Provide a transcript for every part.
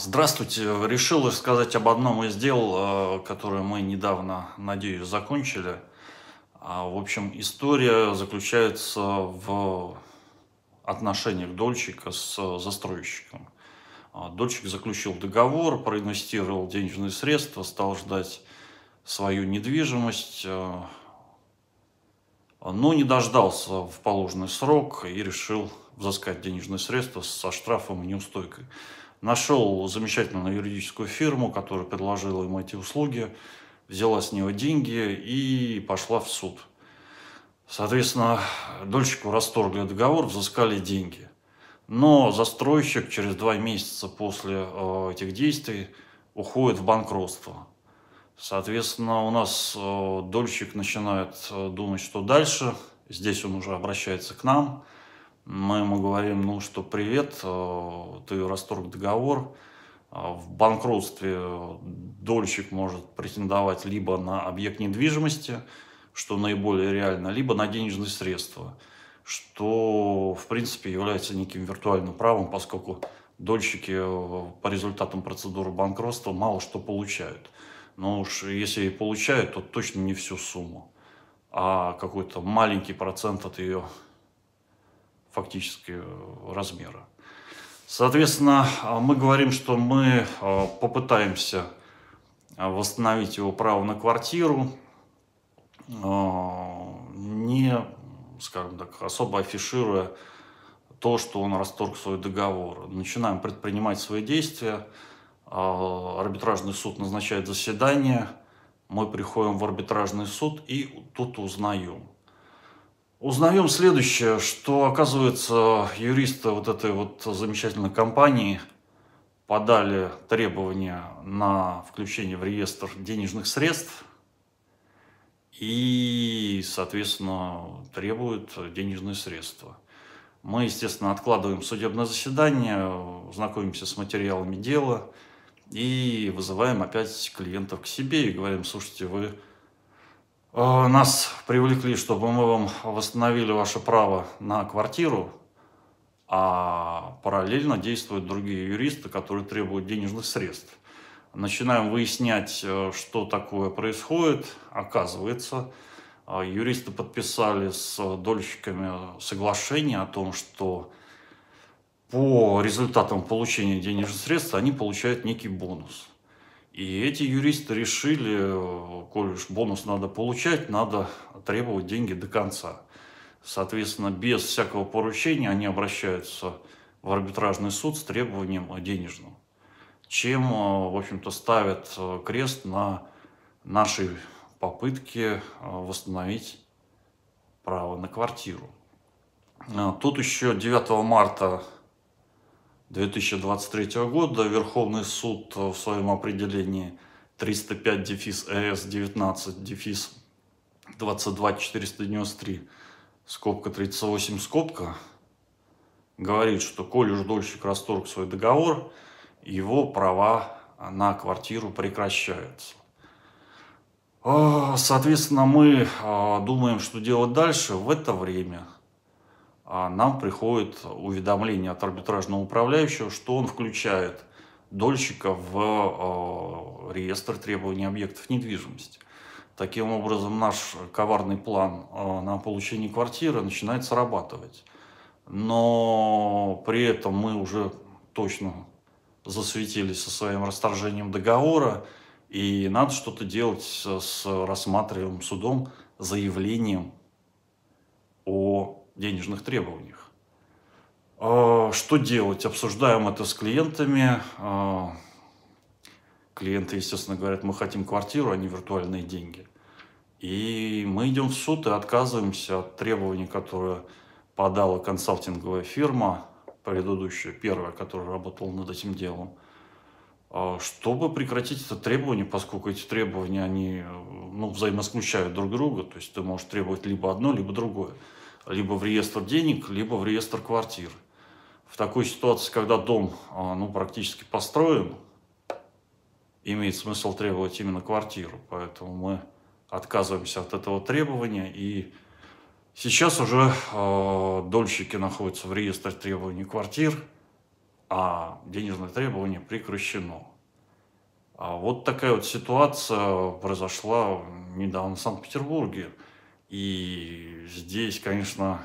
Здравствуйте. Решил рассказать об одном из дел, э, которое мы недавно, надеюсь, закончили. А, в общем, история заключается в отношениях дольщика с застройщиком. А, Дольщик заключил договор, проинвестировал денежные средства, стал ждать свою недвижимость, э, но не дождался в положенный срок и решил взыскать денежные средства со штрафом и неустойкой нашел замечательную юридическую фирму, которая предложила ему эти услуги, взяла с него деньги и пошла в суд. Соответственно, дольщику расторгли договор, взыскали деньги. Но застройщик через два месяца после э, этих действий уходит в банкротство. Соответственно, у нас э, дольщик начинает э, думать, что дальше. Здесь он уже обращается к нам – мы ему говорим, ну что, привет, э, ты расторг договор. Э, в банкротстве э, дольщик может претендовать либо на объект недвижимости, что наиболее реально, либо на денежные средства, что, в принципе, является неким виртуальным правом, поскольку дольщики по результатам процедуры банкротства мало что получают. Но уж если и получают, то точно не всю сумму, а какой-то маленький процент от ее фактически э, размера. Соответственно, а, мы говорим, что мы а, попытаемся а, восстановить его право на квартиру, не, скажем так, особо афишируя то, что он расторг свой договор. Начинаем предпринимать свои действия. Арбитражный суд назначает заседание. Мы приходим в арбитражный суд и тут узнаем – Узнаем следующее, что, оказывается, юристы вот этой вот замечательной компании подали требования на включение в реестр денежных средств и, соответственно, требуют денежные средства. Мы, естественно, откладываем судебное заседание, знакомимся с материалами дела и вызываем опять клиентов к себе и говорим, слушайте, вы Э, нас привлекли, чтобы мы вам восстановили ваше право на квартиру, а параллельно действуют другие юристы, которые требуют денежных средств. Начинаем выяснять, э, что такое происходит. Оказывается, э, юристы подписали с дольщиками соглашение о том, что по результатам получения денежных средств они получают некий бонус – и эти юристы решили, коль уж бонус надо получать, надо требовать деньги до конца. Соответственно, без всякого поручения они обращаются в арбитражный суд с требованием денежного, чем, э, в общем-то, ставят э, крест на нашей попытке э, восстановить право на квартиру. Тут еще 9 марта 2023 года Верховный суд в своем определении 305 дефис ЭС 19 дефис 22 493 скобка 38 скобка говорит, что коль уж дольщик расторг свой договор, его права на квартиру прекращаются. А, соответственно, мы а, думаем, что делать дальше. В это время а нам приходит уведомление от арбитражного управляющего, что он включает дольщика в э, реестр требований объектов недвижимости. Таким образом, наш коварный план э, на получение квартиры начинает срабатывать. Но при этом мы уже точно засветились со своим расторжением договора, и надо что-то делать с рассматриваемым судом заявлением о денежных требованиях. А, что делать? Обсуждаем это с клиентами. А, клиенты, естественно, говорят, мы хотим квартиру, а не виртуальные деньги. И мы идем в суд и отказываемся от требований, которые подала консалтинговая фирма, предыдущая, первая, которая работала над этим делом, а, чтобы прекратить это требование, поскольку эти требования, они ну, взаимосключают друг друга, то есть ты можешь требовать либо одно, либо другое либо в реестр денег, либо в реестр квартир. В такой ситуации, когда дом а, ну, практически построен, имеет смысл требовать именно квартиру. Поэтому мы отказываемся от этого требования. И сейчас уже э, дольщики находятся в реестре требований квартир, а денежное требование прекращено. А вот такая вот ситуация произошла недавно в Санкт-Петербурге. И здесь, конечно,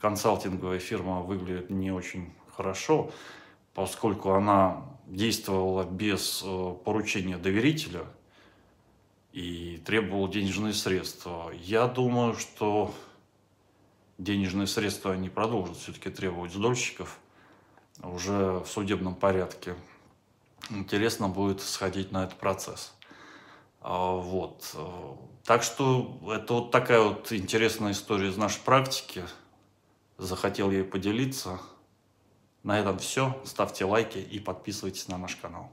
консалтинговая фирма выглядит не очень хорошо, поскольку она действовала без э, поручения доверителя и требовала денежные средства. Я думаю, что денежные средства они продолжат все-таки требовать с уже в судебном порядке. Интересно будет сходить на этот процесс. А, вот. Так что это вот такая вот интересная история из нашей практики. Захотел ей поделиться. На этом все. Ставьте лайки и подписывайтесь на наш канал.